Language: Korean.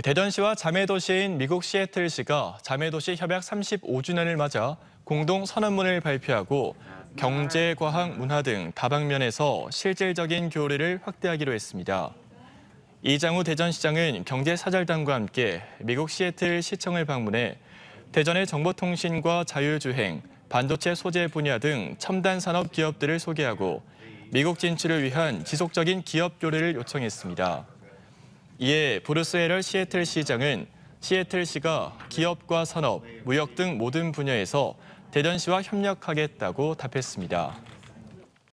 대전시와 자매도시인 미국 시애틀시가 자매도시 협약 35주년을 맞아 공동 선언문을 발표하고 경제, 과학, 문화 등 다방면에서 실질적인 교류를 확대하기로 했습니다. 이장우 대전시장은 경제사절단과 함께 미국 시애틀 시청을 방문해 대전의 정보통신과 자율주행, 반도체 소재 분야 등 첨단 산업 기업들을 소개하고 미국 진출을 위한 지속적인 기업 교류를 요청했습니다. 이에 브루스 헤럴 시애틀 시장은 시애틀시가 기업과 산업, 무역 등 모든 분야에서 대전시와 협력하겠다고 답했습니다.